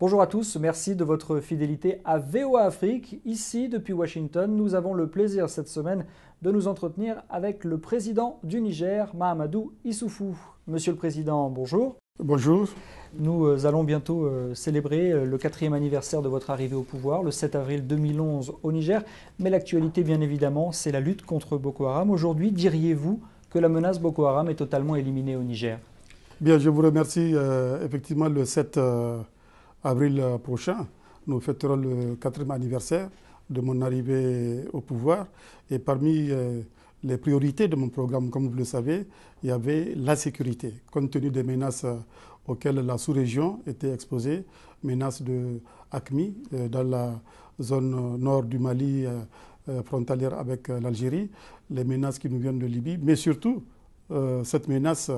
Bonjour à tous, merci de votre fidélité à VOA Afrique. Ici, depuis Washington, nous avons le plaisir cette semaine de nous entretenir avec le président du Niger, Mahamadou Issoufou. Monsieur le Président, bonjour. Bonjour. Nous euh, allons bientôt euh, célébrer euh, le quatrième anniversaire de votre arrivée au pouvoir, le 7 avril 2011 au Niger. Mais l'actualité, bien évidemment, c'est la lutte contre Boko Haram. Aujourd'hui, diriez-vous que la menace Boko Haram est totalement éliminée au Niger Bien, je vous remercie. effectivement, le 7 avril euh, prochain, nous fêterons le quatrième anniversaire de mon arrivée au pouvoir. Et parmi euh, les priorités de mon programme, comme vous le savez, il y avait la sécurité, compte tenu des menaces euh, auxquelles la sous-région était exposée, menaces de ACMI dans la zone nord du Mali frontalière avec l'Algérie, les menaces qui nous viennent de Libye, mais surtout cette menace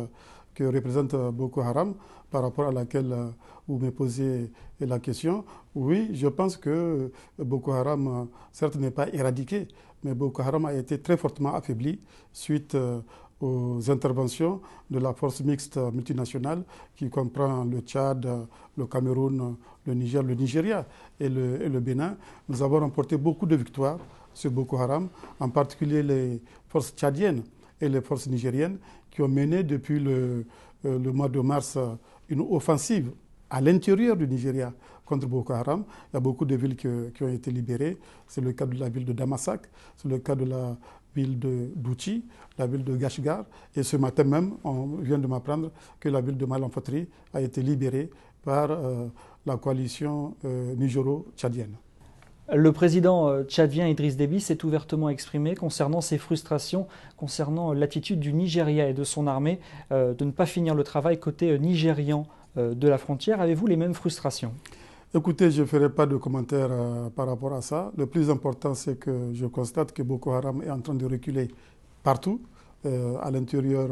que représente Boko Haram, par rapport à laquelle euh, vous me posez la question. Oui, je pense que Boko Haram, euh, certes, n'est pas éradiqué, mais Boko Haram a été très fortement affaibli suite euh, aux interventions de la force mixte multinationale qui comprend le Tchad, le Cameroun, le Niger, le Nigeria et le Bénin. Nous avons remporté beaucoup de victoires sur Boko Haram, en particulier les forces tchadiennes et les forces nigériennes qui ont mené depuis le, euh, mois de mars euh, une offensive à l'intérieur du Nigeria contre Boko Haram. Il y a beaucoup de villes qui ont été libérées. C'est le cas de la ville de Damasak, c'est le cas de la ville de Douchi, la ville de Gashgar. Et ce matin même, on vient de m'apprendre que la ville de Malamfatri a été libérée par euh, la coalition nigéro tchadienne le président euh, tchadien Idriss Déby s'est ouvertement exprimé concernant ses frustrations, concernant euh, l'attitude du Nigeria et de son armée euh, de ne pas finir le travail côté nigérian de la frontière. Avez-vous les mêmes frustrations Écoutez, je ne ferai pas de commentaires par rapport à ça. Le plus important, c'est que je constate que Boko Haram est en train de reculer partout, à l'intérieur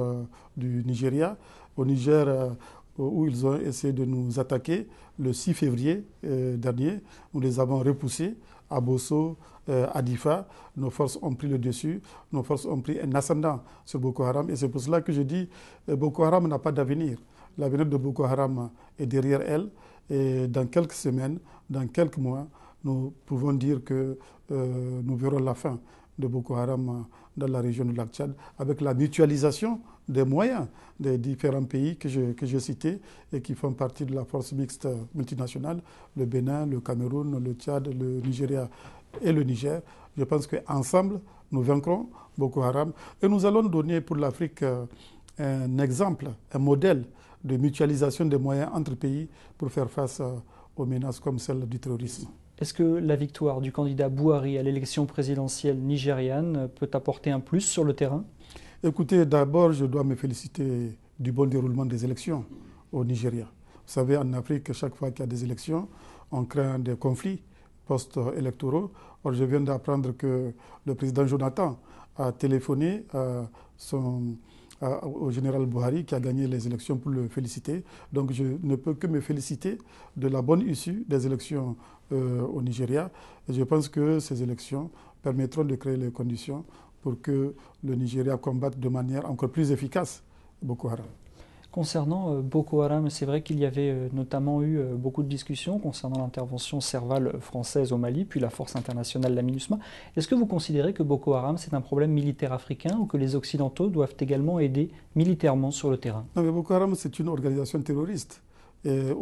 du Nigeria. Au Niger, euh, où ils ont essayé de nous attaquer le 6 février euh, dernier. Nous les avons repoussés à Bosso, euh, à Difa. Nos forces ont pris le dessus, nos forces ont pris un ascendant sur Boko Haram. Et c'est pour cela que je dis, Boko Haram n'a pas d'avenir. L'avenir de Boko Haram est derrière elle. Et dans quelques semaines, dans quelques mois, nous pouvons dire que nous verrons la fin de Boko Haram dans la région du lac Tchad, avec la mutualisation des moyens des différents pays que j'ai cités et qui font partie de la force mixte multinationale, le Bénin, le Cameroun, le Tchad, le Nigeria et le Niger. Je pense qu'ensemble, nous vaincrons Boko Haram et nous allons donner pour l'Afrique euh, un exemple, un modèle de mutualisation des moyens entre pays pour faire face euh, aux menaces comme celle du terrorisme. Est-ce que la victoire du candidat Bouhari à l'élection présidentielle nigériane peut apporter un plus sur le terrain Écoutez, d'abord, je dois me féliciter du bon déroulement des élections au Nigeria. Vous savez, en Afrique, chaque fois qu'il y a des élections, on craint des conflits post-électoraux. Or, je viens d'apprendre que le président Jonathan a téléphoné à son au général Buhari qui a gagné les élections pour le féliciter. Donc je ne peux que me féliciter de la bonne issue des élections euh, au Nigeria. je pense que ces élections permettront de créer les conditions pour que le Nigeria combatte de manière encore plus efficace Boko Haram. Concernant euh, Boko Haram, c'est vrai qu'il y avait euh, notamment eu euh, beaucoup de discussions concernant l'intervention servale française au Mali, puis la force internationale, la MINUSMA. Est-ce que vous considérez que Boko Haram, c'est un problème militaire africain ou que les Occidentaux doivent également aider militairement sur le terrain non, Boko Haram, c'est une organisation terroriste.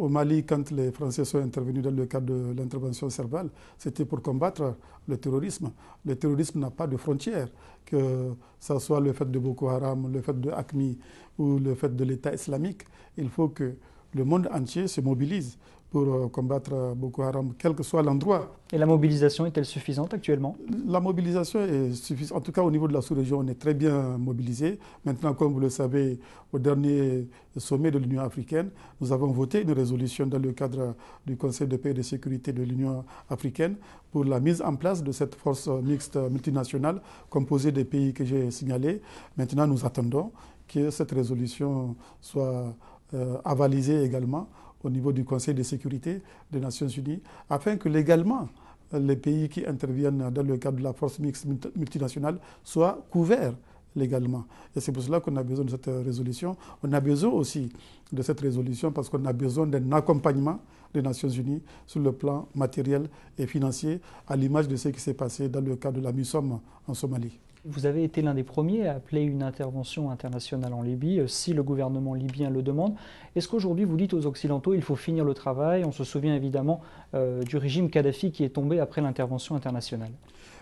au Mali, quand les Français sont intervenus dans le cadre de l'intervention servale, c'était pour combattre le terrorisme. Le terrorisme n'a pas de frontières, que ce soit le fait de Boko Haram, le fait de ACMI, ou le fait de l'État islamique, il faut que le monde entier se mobilise pour euh, combattre euh, Boko Haram, quel que soit l'endroit. Et la mobilisation est-elle suffisante actuellement La mobilisation est suffisante. En tout cas, au niveau de la sous-région, on est très bien mobilisé. Maintenant, comme vous le savez, au dernier sommet de l'Union africaine, nous avons voté une résolution dans le cadre du Conseil de paix et de sécurité de l'Union africaine pour la mise en place de cette force mixte multinationale composée des pays que j'ai signalés. Maintenant, nous attendons que cette résolution soit euh, avalisée également au niveau du Conseil de sécurité des Nations Unies, afin que légalement euh, les pays qui interviennent dans le cadre de la force mixte multinationale soient couverts légalement. Et c'est pour cela qu'on a besoin de cette résolution. On a besoin aussi de cette résolution parce qu'on a besoin d'un accompagnement des Nations Unies sur le plan matériel et financier, à l'image de ce qui s'est passé dans le cadre de la MISOM en Somalie. Vous avez été l'un des premiers à appeler une intervention internationale en Libye, euh, si le gouvernement libyen le demande. Est-ce qu'aujourd'hui vous dites aux Occidentaux il faut finir le travail On se souvient évidemment euh, du régime Kadhafi qui est tombé après l'intervention internationale.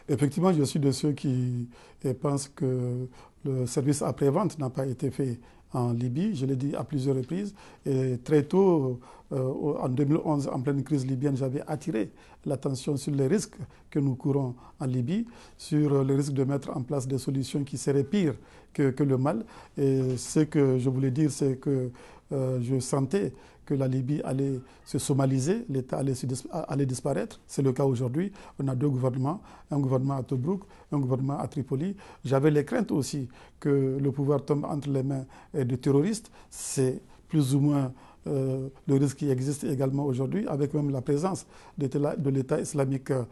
Effectivement, je suis de ceux qui euh, pensent que le service après-vente n'a pas été fait en Libye, je l'ai dit à plusieurs reprises. Et très tôt, euh, en 2011, en pleine crise libyenne, j'avais attiré l'attention sur les risques que nous courons en Libye, sur le risque de mettre en place des solutions qui seraient pires que, le mal. Et ce que je voulais dire, c'est que euh, je sentais que la Libye allait se somaliser, l'État allait, disparaître. C'est le cas aujourd'hui. On a deux gouvernements, un gouvernement à Tobruk, un gouvernement à Tripoli. J'avais les craintes aussi que le pouvoir tombe entre les mains eh, des terroristes. C'est plus ou moins euh, le risque qui existe également aujourd'hui, avec même la présence de l'État islamique euh,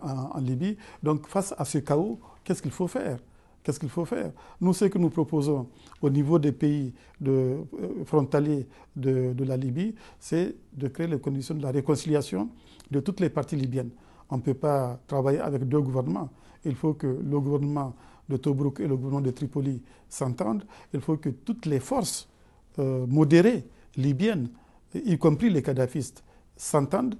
en Libye. Donc face à ce chaos, qu'est-ce qu'il faut faire Qu'est-ce qu'il faut faire Nous, ce que nous proposons au niveau des pays euh, frontaliers de, la Libye, c'est de créer les conditions de la réconciliation de toutes les parties libyennes. On ne peut pas travailler avec deux gouvernements. Il faut que le gouvernement de Tobruk et le gouvernement de Tripoli s'entendent. Il faut que toutes les forces euh, modérées libyennes, y compris les kadhafistes, s'entendent.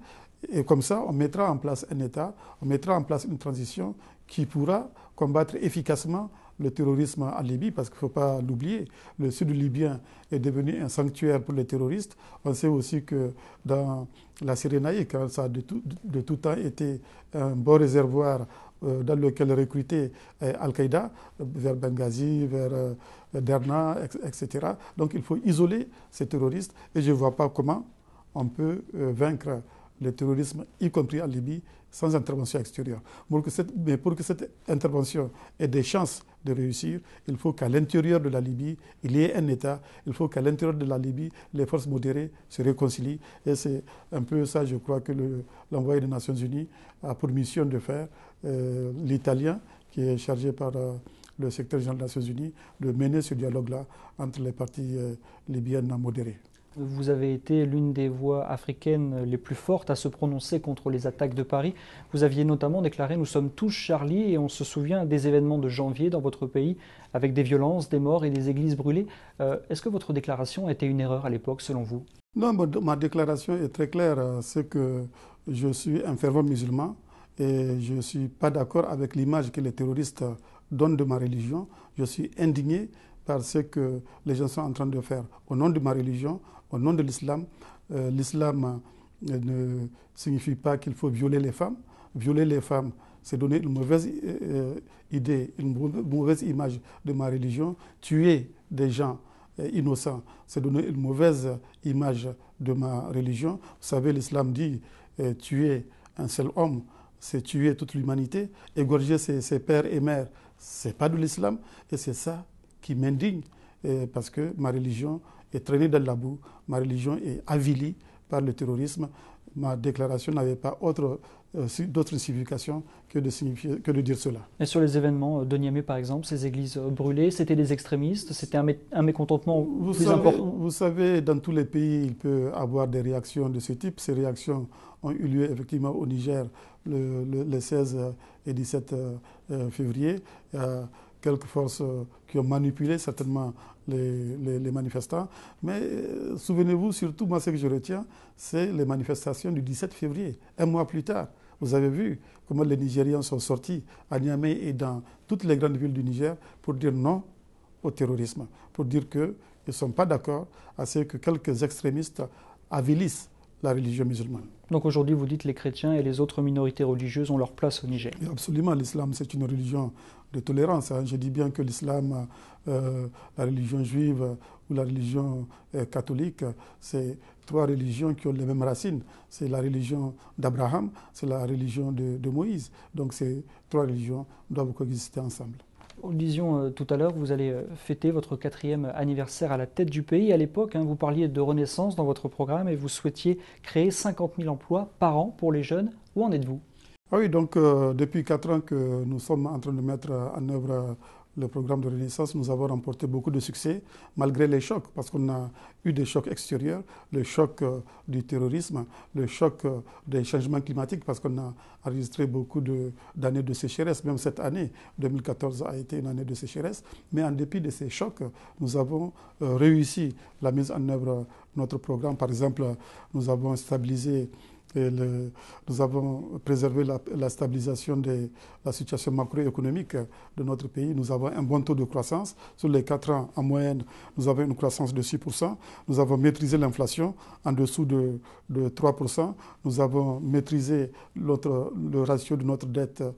Et comme ça, on mettra en place un État, on mettra en place une transition qui pourra combattre efficacement le terrorisme en Libye, parce qu'il ne faut pas l'oublier, le sud libyen est devenu un sanctuaire pour les terroristes. On sait aussi que dans la Cyrénaïque, ça a de tout, de tout temps été un bon réservoir euh, dans lequel recruter euh, Al-Qaïda, vers Benghazi, vers euh, Derna, etc. Donc il faut isoler ces terroristes et je ne vois pas comment on peut vaincre le terrorisme, y compris en Libye, sans intervention extérieure. mais pour que cette intervention ait des chances de réussir, il faut qu'à l'intérieur de la Libye, il y ait un État, il faut qu'à l'intérieur de la Libye, les forces modérées se réconcilient. Et c'est un peu ça, je crois, que l'envoyé des Nations Unies a pour mission de faire. Euh, L'Italien, qui est chargé par... Euh, le secteur général des Nations Unies de mener ce dialogue-là entre les parties euh, libyennes modérées. Vous avez été l'une des voix africaines les plus fortes à se prononcer contre les attaques de Paris. Vous aviez notamment déclaré Nous sommes tous Charlie et on se souvient des événements de janvier dans votre pays avec des violences, des morts et des églises brûlées. Euh, est-ce que votre déclaration était une erreur à l'époque selon vous Non, ma déclaration est très claire. C'est que je suis un fervent musulman et je ne suis pas d'accord avec l'image que les terroristes donnent de ma religion. Je suis indigné par ce que les gens sont en train de faire au nom de ma religion, au nom de l'islam. Euh, l'islam euh, ne signifie pas qu'il faut violer les femmes. Violer les femmes, c'est donner une mauvaise euh, idée, une mauvaise image de ma religion. Tuer des gens innocents, c'est donner une mauvaise image de ma religion. Vous savez, l'islam dit tuer un seul homme, c'est tuer toute l'humanité, égorger ses, ses, pères et mères. ce n'est pas de l'islam et c'est ça qui m'indigne parce que ma religion est dans la boue, ma religion est avilie par le terrorisme, ma déclaration n'avait pas autre, euh, d'autre signification que de, que dire cela. Et sur les événements euh, de Niamey, par exemple, ces églises euh, brûlées, c'était des extrémistes C'était un, mécontentement vous savez, important Vous savez, dans tous les pays, il peut avoir des réactions de ce type. Ces réactions ont eu lieu effectivement au Niger le, 16 et 17 février. a quelques forces qui ont manipulé certainement les, manifestants. Mais euh, souvenez-vous, surtout, moi, ce que je retiens, c'est les manifestations du 17 février, un mois plus tard. Vous avez vu comment les Nigériens sont sortis à Niamey et dans toutes les grandes villes du Niger pour dire non au terrorisme, pour dire qu'ils ne sont pas d'accord à ce que quelques extrémistes avilissent la religion musulmane. Donc aujourd'hui, vous dites les chrétiens et les autres minorités religieuses ont leur place au Niger. Absolument, l'islam c'est une religion de tolérance. Hein. Je dis bien que l'islam, euh, la religion juive ou la religion euh, catholique, c'est trois religions qui ont les mêmes racines. C'est la religion d'Abraham, c'est la religion de, de Moïse. Donc ces trois religions doivent coexister ensemble nous disions euh, tout à l'heure, vous allez euh, fêter votre quatrième anniversaire à la tête du pays. À l'époque, hein, vous parliez de renaissance dans votre programme et vous souhaitiez créer 50 000 emplois par an pour les jeunes. Où en êtes-vous ah oui, donc euh, depuis quatre ans que nous sommes en train de mettre en œuvre le programme de Renaissance, nous avons remporté beaucoup de succès malgré les chocs, parce qu'on a eu des chocs extérieurs, le choc euh, du terrorisme, le choc euh, des changements climatiques, parce qu'on a enregistré beaucoup d'années de, sécheresse. Même cette année 2014 a été une année de sécheresse. Mais en dépit de ces chocs, nous avons euh, réussi la mise en œuvre de notre programme. Par exemple, nous avons stabilisé nous avons préservé la, stabilisation de la situation macroéconomique de notre pays. Nous avons un bon taux de croissance. Sur les quatre ans, en moyenne, nous avons une croissance de 6%. Nous avons maîtrisé l'inflation en dessous de, 3%. Nous avons maîtrisé le ratio de notre dette euh,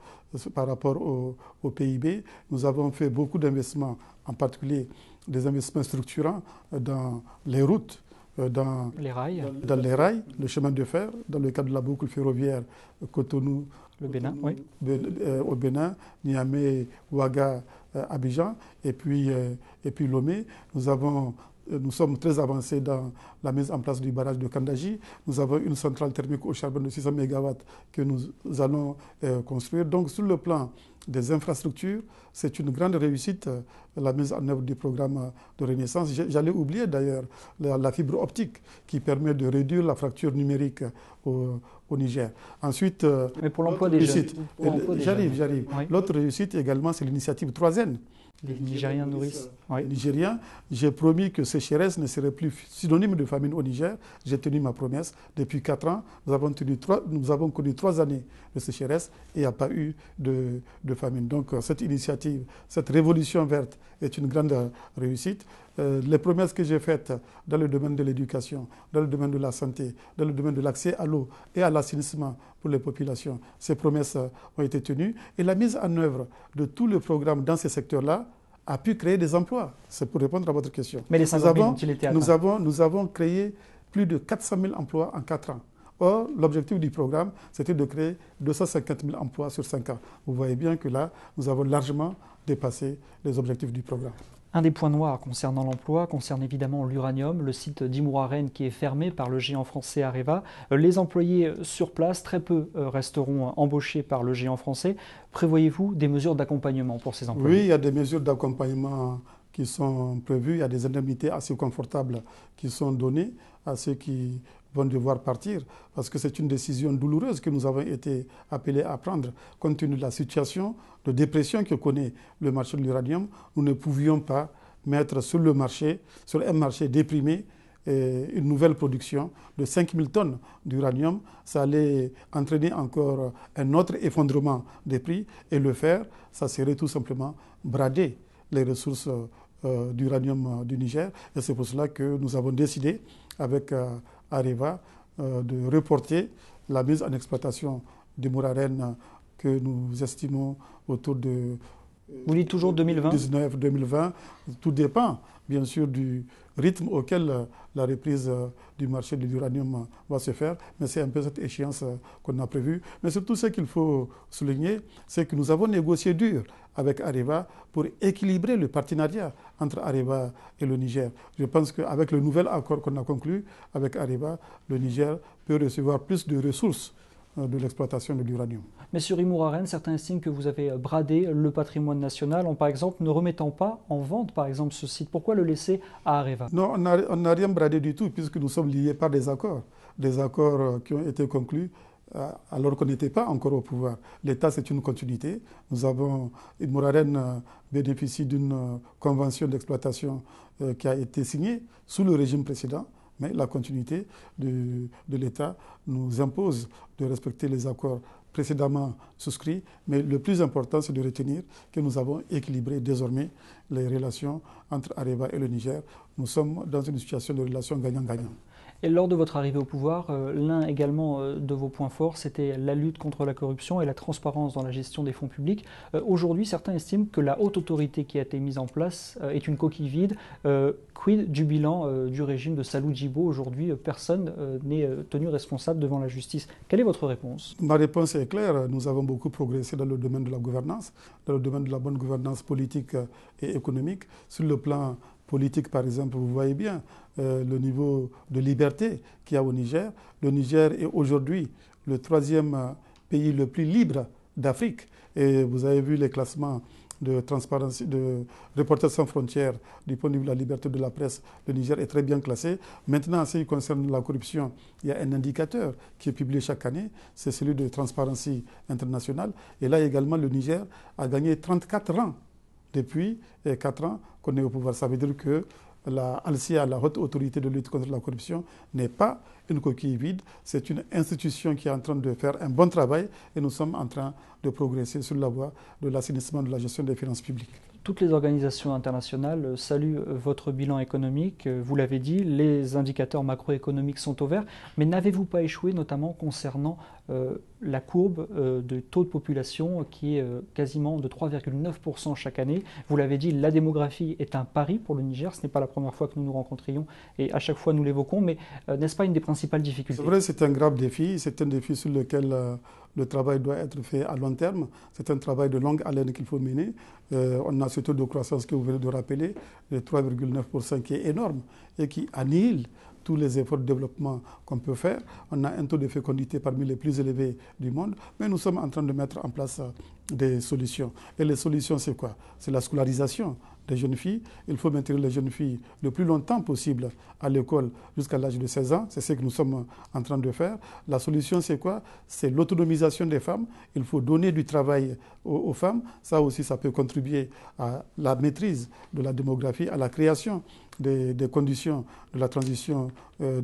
par rapport au PIB. Nous avons fait beaucoup d'investissements, en particulier des investissements structurants euh, dans les routes euh, dans les, rails. Dans, les rails, le chemin de fer, dans le cadre de la boucle ferroviaire Cotonou. Le Bénin, oui. Ben, euh, au Bénin, Niamey, Ouaga, euh, Abidjan, et puis, et puis Lomé. Nous avons nous sommes très avancés dans la mise en place du barrage de Kandaji. Nous avons une centrale thermique au charbon de 600 MW que nous allons construire. Donc, sur le plan des infrastructures. C'est une grande réussite, euh, la mise en œuvre du programme de renaissance. J'allais oublier d'ailleurs la, fibre optique qui permet de réduire la fracture numérique euh, au, Niger. Ensuite, J'arrive, j'arrive. L'autre réussite également, c'est l'initiative 3N les Nigériens nourrissent. Euh, oui. Les Nigériens, j'ai promis que sécheresse ne serait plus synonyme de famine au Niger. J'ai tenu ma promesse. Depuis quatre ans, nous avons, connu trois années de sécheresse et il n'y a pas eu de, famine. Donc euh, cette initiative, cette révolution verte est une grande euh, réussite. les promesses que j'ai faites dans le domaine de l'éducation, dans le domaine de la santé, dans le domaine de l'accès à l'eau et à l'assainissement les populations. Ces promesses euh, ont été tenues et la mise en œuvre de tout le programme dans ces secteurs-là a pu créer des emplois. C'est pour répondre à votre question. Mais les nous avons, nous, avons, nous avons créé plus de 400 000 emplois en 4 ans. Or, l'objectif du programme, c'était de créer 250 000 emplois sur 5 ans. Vous voyez bien que là, nous avons largement dépasser les objectifs du programme. Un des points noirs concernant l'emploi concerne évidemment l'uranium, le site d'Imouraren qui est fermé par le géant français Areva. Euh, les employés sur place, très peu euh, resteront embauchés par le géant français. Prévoyez-vous des mesures d'accompagnement pour ces employés Oui, il y a des mesures d'accompagnement qui sont prévues, il y a des indemnités assez confortables qui sont données à ceux qui devoir partir parce que c'est une décision douloureuse que nous avons été appelés à prendre. Compte tenu de la situation de dépression que connaît le marché de l'uranium, nous ne pouvions pas mettre sur le marché, sur un marché déprimé, euh, une nouvelle production de 5000 tonnes d'uranium. Ça allait entraîner encore un autre effondrement des prix et le faire, ça serait tout simplement brader les ressources euh, d'uranium du Niger. Et c'est pour cela que nous avons décidé avec euh, arriva euh, de reporter la mise en exploitation du Mouraren que nous estimons autour de... Vous dites toujours 2020 19, 2020. Tout dépend bien sûr du rythme auquel euh, la reprise euh, du marché de l'uranium euh, va se faire, mais c'est un peu cette échéance qu'on a prévue. Mais surtout, ce qu'il faut souligner, c'est que nous avons négocié dur avec Areva pour équilibrer le partenariat entre Areva et le Niger. Je pense qu'avec le nouvel accord qu'on a conclu avec Areva, le Niger peut recevoir plus de ressources de l'exploitation de l'uranium mais sur Imouraren, certains signes que vous avez bradé le patrimoine national en, par exemple, ne remettant pas en vente, par exemple, ce site. Pourquoi le laisser à Areva Non, on n'a rien bradé du tout, puisque nous sommes liés par des accords, des accords euh, qui ont été conclus euh, alors qu'on n'était pas encore au pouvoir. L'État, c'est une continuité. Nous avons, Imouraren euh, bénéficie d'une convention d'exploitation qui a été signée sous le régime précédent, mais la continuité de l'État nous impose de respecter les accords précédemment souscrit, Mais le plus important, c'est de retenir que nous avons équilibré désormais les relations entre Areva et le Niger. Nous sommes dans une situation de relation gagnant-gagnant. Et lors de votre arrivée au pouvoir, euh, l'un également euh, de vos points forts, c'était la lutte contre la corruption et la transparence dans la gestion des fonds publics. Euh, aujourd'hui, certains estiment que la haute autorité qui a été mise en place est une coquille vide. quid du bilan du régime de Salou Djibo Aujourd'hui, personne n'est tenu responsable devant la justice. Quelle est votre réponse Ma réponse est claire. Nous avons beaucoup progressé dans le domaine de la gouvernance, dans le domaine de la bonne gouvernance politique et économique, sur le plan politique, par exemple, vous voyez bien euh, le niveau de liberté qu'il y a au Niger. Le Niger est aujourd'hui le troisième euh, pays le plus libre d'Afrique. Et vous avez vu les classements de transparence, de Reporters sans frontières, du point de vue de la liberté de la presse, le Niger est très bien classé. Maintenant, en ce qui concerne la corruption, il y a un indicateur qui est publié chaque année, c'est celui de Transparency International. Et là également, le Niger a gagné 34 rangs depuis quatre ans qu'on est au pouvoir. Ça veut dire que la ALCIA, la haute autorité de lutte contre la corruption, n'est pas une coquille vide. C'est une institution qui est en train de faire un bon travail et nous sommes en train de progresser sur la voie de l'assainissement de la gestion des finances publiques. Toutes les organisations internationales euh, saluent euh, votre bilan économique. Euh, vous l'avez dit, les indicateurs macroéconomiques sont au vert. Mais n'avez-vous pas échoué, notamment concernant euh, la courbe euh, de taux de population qui est euh, quasiment de 3,9% chaque année. Vous l'avez dit, la démographie est un pari pour le Niger. Ce n'est pas la première fois que nous nous rencontrions et à chaque fois nous l'évoquons, mais n'est-ce pas une des principales difficultés C'est vrai, c'est un grave défi. C'est un défi sur lequel le travail doit être fait à long terme. C'est un travail de longue haleine qu'il faut mener. on a ce taux de croissance que vous venez de rappeler, de 3,9% qui est énorme et qui annihile tous les efforts de développement qu'on peut faire. On a un taux de fécondité parmi les plus élevés du monde, mais nous sommes en train de mettre en place euh, des solutions. Et les solutions, c'est quoi C'est la scolarisation des jeunes filles. Il faut maintenir les jeunes filles le plus longtemps possible à l'école jusqu'à l'âge de 16 ans. C'est ce que nous sommes en train de faire. La solution, c'est quoi C'est l'autonomisation des femmes. Il faut donner du travail aux, femmes. Ça aussi, ça peut contribuer à la maîtrise de la démographie, à la création des, conditions de la transition euh,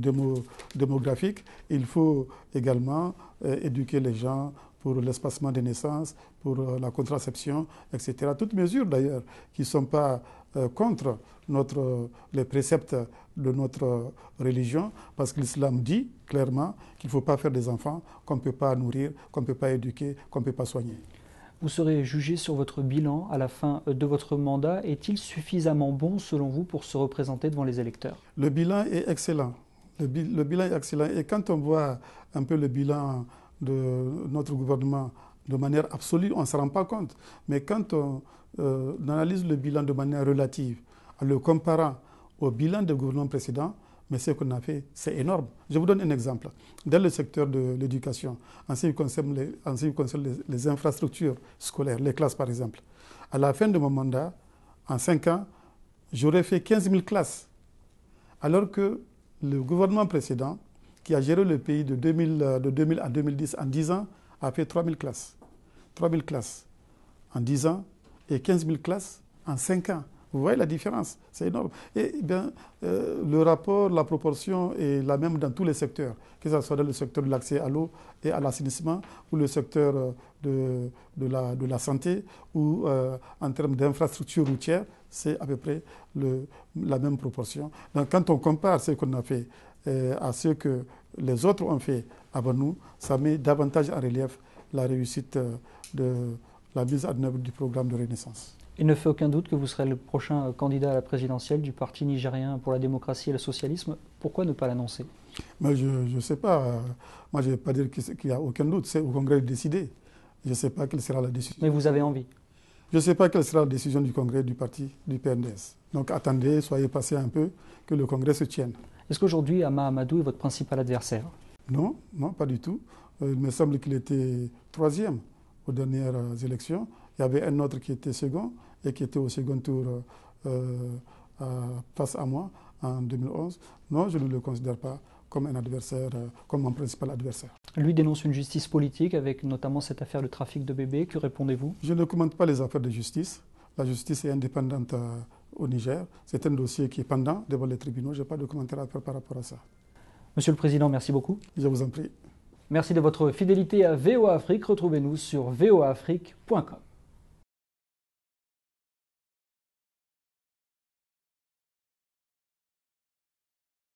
démographique. Il faut également euh, éduquer les gens pour l'espacement des naissances, pour euh, la contraception, etc. Toutes mesures d'ailleurs qui ne sont pas euh, contre notre, euh, les préceptes de notre religion, parce que l'islam dit clairement qu'il ne faut pas faire des enfants qu'on ne peut pas nourrir, qu'on ne peut pas éduquer, qu'on ne peut pas soigner. Vous serez jugé sur votre bilan à la fin de votre mandat. Est-il suffisamment bon selon vous pour se représenter devant les électeurs Le bilan est excellent. le bilan est excellent. Et quand on voit un peu le bilan de notre gouvernement de manière absolue, on ne se rend pas compte. Mais quand euh, euh, on analyse le bilan de manière relative, en le comparant au bilan du gouvernement précédent, mais ce qu'on a fait, c'est énorme. Je vous donne un exemple. Dans le secteur de l'éducation, en ce qui concerne, les, en ce concerne les, infrastructures scolaires, les classes par exemple, à la fin de mon mandat, en cinq ans, j'aurais fait 15 000 classes. Alors que le gouvernement précédent, qui a géré le pays de 2000, euh, à 2010 en 10 ans, a fait 3000 classes. 3000 classes en 10 ans et 15 000 classes en 5 ans. Vous voyez la différence, c'est énorme. Et, eh bien, euh, le rapport, la proportion est la même dans tous les secteurs, que ce soit dans le secteur de l'accès à l'eau et à l'assainissement, ou le secteur euh, de, la, santé, ou en termes d'infrastructures routières, c'est à peu près la même proportion. Donc, quand on compare ce qu'on a fait euh, à ce que les autres ont fait avant nous, ça met davantage en relief la réussite euh, de la mise en œuvre du programme de renaissance. Il ne fait aucun doute que vous serez le prochain euh, candidat à la présidentielle du Parti nigérien pour la démocratie et le socialisme. Pourquoi ne pas l'annoncer Je ne sais pas. Moi, je ne vais pas dire qu'il n'y a aucun doute. C'est au Congrès de décider. Je ne sais pas quelle sera la décision. Mais vous avez envie Je ne sais pas quelle sera la décision du Congrès du Parti du PNDS. Donc attendez, soyez patient un peu, que le Congrès se tienne. Est-ce qu'aujourd'hui, Amadou est votre principal adversaire Non, non, pas du tout. Euh, il me semble qu'il était troisième aux dernières euh, élections. Il y avait un autre qui était second et qui était au second tour euh, face à moi en 2011. Non, je ne le considère pas comme un adversaire, comme mon principal adversaire. Lui dénonce une justice politique avec notamment cette affaire de trafic de bébés. Que répondez-vous Je ne commente pas les affaires de justice. La justice est indépendante au Niger. C'est un dossier qui est pendant devant les tribunaux. Je n'ai pas de commentaire à faire par rapport à ça. Monsieur le Président, merci beaucoup. Je vous en prie. Merci de votre fidélité à VOA Afrique. Retrouvez-nous sur VOAfrique.com